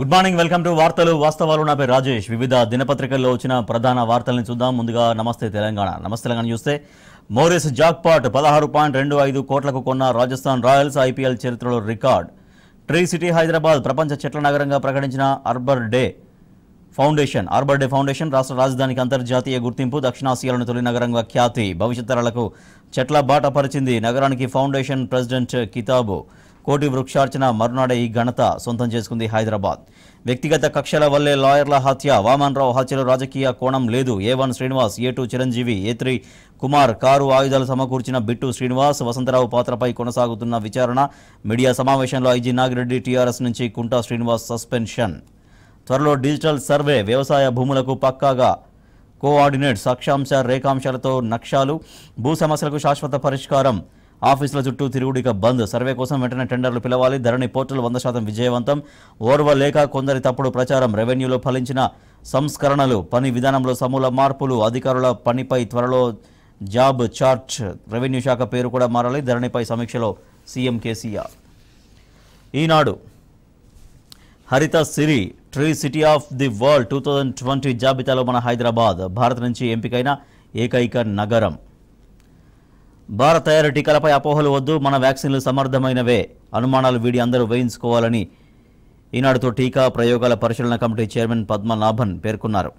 good morning welcome to వార్తలు వాస్తవాలు నా పేరు రాజేష్ వివిధ దినపత్రికల్లో వచ్చిన ప్రధాన వార్తలను చూద్దాం ముందుగా నమస్తే తెలంగాణ నమస్తే తెలంగాణ చూస్తే మోరిస్ జాక్పాట్ పదహారు పాయింట్ రెండు ఐదు కోట్లకు కొన్న రాజస్థాన్ రాయల్స్ ఐపీఎల్ చరిత్రలో రికార్డ్ ట్రీ సిటీ హైదరాబాద్ ప్రపంచ చెట్ల నగరంగా ప్రకటించిన Arbor Day Foundation Arbor Day Foundation రాష్ట్ర రాజధానికి అంతర్జాతీయ గుర్తింపు దక్షిణాసియాలోని తొలి నగరంగా ఖ్యాతి భవిష్యత్ తరాలకు చెట్ల బాట పరిచింది నగరానికి ఫౌండేషన్ ప్రెసిడెంట్ కితాబు కోటి వృక్షార్చన మరునాడే ఈ ఘనత సొంతం చేసుకుంది హైదరాబాద్ వ్యక్తిగత కక్షల వల్లే లాయర్ల హత్య వామన్రావు హత్యలో రాజకీయ కోణం లేదు A one Srinivas A two Chiranjeevi A three Kumar car ఆయుధాలు సమకూర్చిన బిట్టు శ్రీనివాస్ వసంతరావు పాత్రపై కొనసాగుతున్న విచారణ మీడియా సమావేశంలో ఐజీ నాగిరెడ్డి టీఆర్ఎస్ నుంచి కుంటా శ్రీనివాస్ సస్పెన్షన్ త్వరలో డిజిటల్ సర్వే వ్యవసాయ భూములకు పక్కాగా కోఆర్డినేట్స్ అక్షాంశ రేఖాంశాలతో నక్షాలు భూ సమస్యలకు శాశ్వత పరిష్కారం ఆఫీసుల చుట్టూ తిరుగుడిక బంద్ సర్వే కోసం వెంటనే టెండర్లు పిలవాలి ధరణి పోర్టల్ వంద శాతం విజయవంతం ఓర్వ లేక కొందరి తప్పుడు ప్రచారం రెవెన్యూలో ఫలించిన సంస్కరణలు పని విధానంలో సమూల మార్పులు అధికారుల పనిపై త్వరలో జాబ్ చార్జ్ రెవెన్యూ శాఖ పేరు కూడా మారాలి ధరణిపై సమీక్షలో సీఎం కేసీఆర్ ఈనాడు హరిత సిరి tree city of the world two thousand twenty జాబితాలో మన హైదరాబాద్ భారత్ నుంచి ఎంపికైన ఏకైక నగరం భారత్ తయారు టీకాలపై అపోహలు వద్దు మన వ్యాక్సిన్లు సమర్థమైనవే అనుమానాలు వీడి అందరూ వేయించుకోవాలని ఈనాడుతో టీకా ప్రయోగాల పరిశీలన కమిటీ చైర్మన్ పద్మనాభన్ పేర్కొన్నారు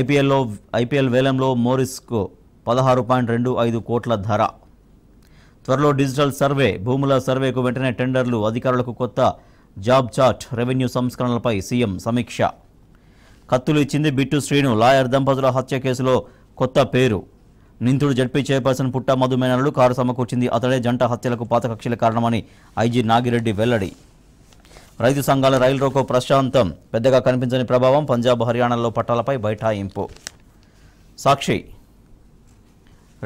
ఐపీఎల్లో ఐపీఎల్ వేలంలో మోరిస్కు పదహారు పాయింట్ రెండు ఐదు కోట్ల ధర త్వరలో డిజిటల్ సర్వే భూముల సర్వేకు వెంటనే టెండర్లు అధికారులకు కొత్త జాబ్ చార్ట్ రెవెన్యూ సంస్కరణలపై సీఎం సమీక్ష కత్తులు ఇచ్చింది బిట్టు శ్రీను లాయర్ దంపతుల హత్య కేసులో కొత్త పేరు నిందుడు జడ్పీ చైర్పర్సన్ పుట్ట మధుమేనలు కారు సమకూర్చింది అతడే జంట హత్యలకు పాతకక్షల కారణమని ఐజీ నాగిరెడ్డి వెల్లడి రైతు సంఘాల రైలు రోకో ప్రశాంతం పెద్దగా కనిపించని ప్రభావం పంజాబ్ హర్యానాలో పట్టాలపై బైఠాయింపు సాక్షి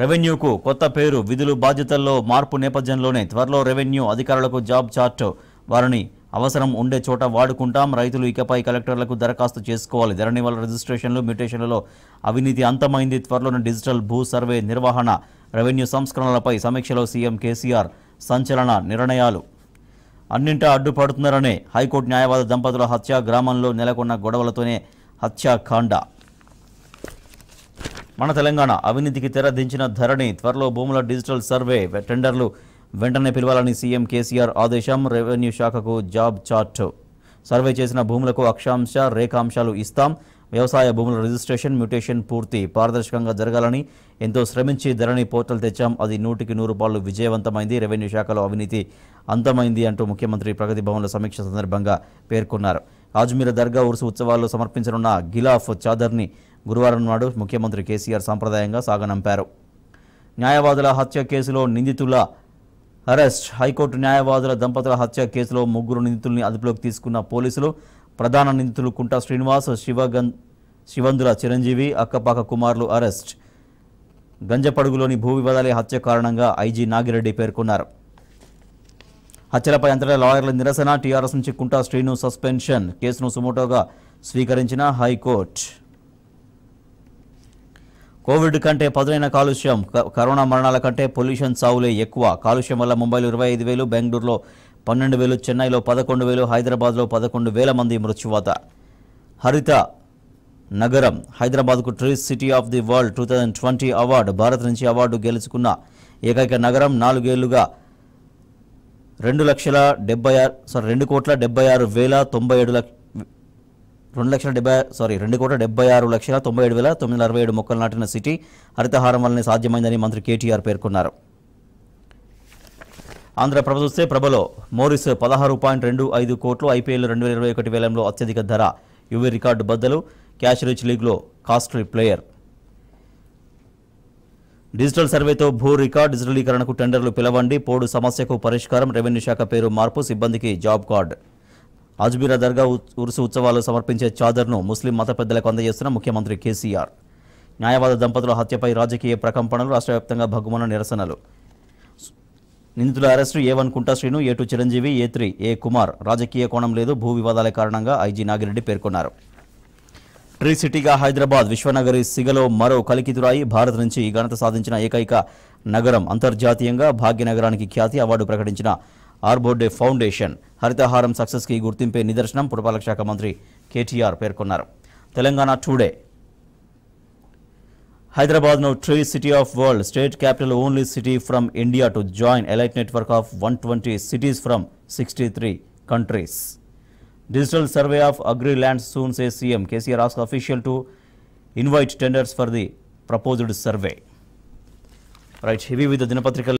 రెవెన్యూకు కొత్త పేరు విధులు బాధ్యతల్లో మార్పు నేపథ్యంలోనే త్వరలో రెవెన్యూ అధికారులకు జాబ్ చార్ట్ వారిని అవసరం ఉండే చోట వాడుకుంటాం రైతులు ఇకపై కలెక్టర్లకు దరఖాస్తు చేసుకోవాలి ధరణి వల్ల రిజిస్ట్రేషన్లు మ్యూటేషన్లలో అవినీతి అంతమైంది త్వరలోని డిజిటల్ భూ సర్వే నిర్వహణ రెవెన్యూ సంస్కరణలపై సమీక్షలో సీఎం కేసీఆర్ సంచలన నిర్ణయాలు అన్నింటా అడ్డుపడుతున్నారనే హైకోర్టు న్యాయవాద దంపతుల హత్య గ్రామంలో నెలకొన్న గొడవలతోనే హత్యాకాండ మన తెలంగాణ అవినీతికి తెరదించిన ధరణి త్వరలో భూముల డిజిటల్ సర్వే టెండర్లు వెంటనే పిలవాలని సీఎం కేసీఆర్ ఆదేశం రెవెన్యూ శాఖకు జాబ్ చార్ట్ సర్వే చేసిన భూములకు అక్షాంశ రేఖాంశాలు ఇస్తాం వ్యవసాయ భూముల రిజిస్ట్రేషన్ మ్యూటేషన్ పూర్తి పారదర్శకంగా జరగాలని ఎంతో శ్రమించి ధరణి పోర్టల్ తెచ్చాం అది నూటికి నూరు రూపాయలు విజయవంతమైంది రెవెన్యూ శాఖలో అవినీతి అంతమైంది అంటూ ముఖ్యమంత్రి ప్రగతి భవన్ల సమీక్ష సందర్భంగా పేర్కొన్నారు ఆజ్మీర దర్గా ఉరుసు ఉత్సవాల్లో సమర్పించనున్న గిలాఫ్ చాదర్ని గురువారం నాడు ముఖ్యమంత్రి కేసీఆర్ సాంప్రదాయంగా సాగనంపారు న్యాయవాదుల హత్య కేసులో నిందితుల అరెస్ట్ హైకోర్టు న్యాయవాదుల దంపతుల హత్య కేసులో ముగ్గురు నిందితుల్ని అదుపులోకి తీసుకున్న పోలీసులు ప్రధాన నిందితులు కుంటా శ్రీనివాస్ శివగన్ శివంధుల చిరంజీవి అక్కపాక కుమారులు అరెస్ట్ గంజపడుగులోని భూ వివాదాలే హత్య కారణంగా ఐజీ నాగిరెడ్డి పేర్కొన్నారు హత్యలపై అంతటా లాయర్ల నిరసన టీఆర్ఎస్ నుంచి కుంటా శ్రీను సస్పెన్షన్ కేసును సుమోటోగా స్వీకరించిన హైకోర్టు కోవిడ్ కంటే పదునైన కాలుష్యం కరోనా మరణాల కంటే పొల్యూషన్ సావులే ఎక్కువ కాలుష్యం వల్ల ముంబైలో ఇరవై ఐదు వేలు బెంగళూరులో పన్నెండు వేలు చెన్నైలో పదకొండు వేలు హైదరాబాద్లో పదకొండు వేల మంది మృత్యువాత హరిత నగరం హైదరాబాద్కు tree city of the world two thousand twenty award Bharat నుంచి అవార్డు గెలుచుకున్న ఏకైక నగరం నాలుగేళ్లుగా రెండు లక్షల డెబ్బై ఆరు సారీ రెండు కోట్ల డెబ్బై ఆరు వేల తొంభై ఏడు లక్ష రెండు లక్షల డెబ్బై సారీ రెండు కోట్ల డెబ్బై ఆరు లక్షల తొంభై ఏడు వేల తొమ్మిది వందల అరవై ఏడు మొక్కలు నాటిన సిటీ హరితహారం వల్లనే సాధ్యమైందని మంత్రి కేటీఆర్ పేర్కొన్నారు ఆంధ్రప్రభ వస్తే ప్రభలో మోరిస్ పదహారు పాయింట్ రెండు ఐదు కోట్లు ఐపీఎల్ రెండు వేల ఇరవై ఒకటి వేలంలో అత్యధిక ధర యువీ రికార్డు బద్దలు క్యాష్ రిచ్ లీగ్లో కాస్ట్లీ ప్లేయర్ డిజిటల్ సర్వేతో భూ రికార్డ్ డిజిటలీకరణకు టెండర్లు పిలవండి పోడు సమస్యకు పరిష్కారం రెవెన్యూ శాఖ పేరు మార్పు సిబ్బందికి జాబ్ కార్డు అజ్బీరా దర్గా ఉరుసు ఉత్సవాలు సమర్పించే చాదర్ను ముస్లిం మత పెద్దలకు అందజేస్తున్న ముఖ్యమంత్రి కేసీఆర్ న్యాయవాద దంపతుల హత్యపై రాజకీయ ప్రకంపనలు రాష్ట్ర వ్యాప్తంగా భగ్గుమన నిరసనలు నిందితుల arrest A one Kunta Srinu A two Chiranjeevi A three A Kumar రాజకీయ కోణం లేదు భూ వివాదాల కారణంగా ఐజీ నాగిరెడ్డి పేర్కొన్నారు ట్రీ సిటీగా హైదరాబాద్ విశ్వనగరి సిగలో మరో కలికితురాయి భారత్ నుంచి ఈ ఘనత సాధించిన ఏకైక నగరం అంతర్జాతీయంగా భాగ్యనగరానికి ఖ్యాతి అవార్డు ప్రకటించిన ఆర్బోర్డే ఫౌండేషన్ హరితహారం సక్సెస్కి గుర్తింపే నిదర్శనం పురపాలక శాఖ మంత్రి కేటీఆర్ పేర్కొన్నారు తెలంగాణ టుడే హైదరాబాద్ను tree city of world state capital only city from India to join elite network of one twenty cities from sixty three countries digital survey of agri lands soon say CM KCR ask official to invite tenders for the proposed survey right heavy with దినపత్రికలు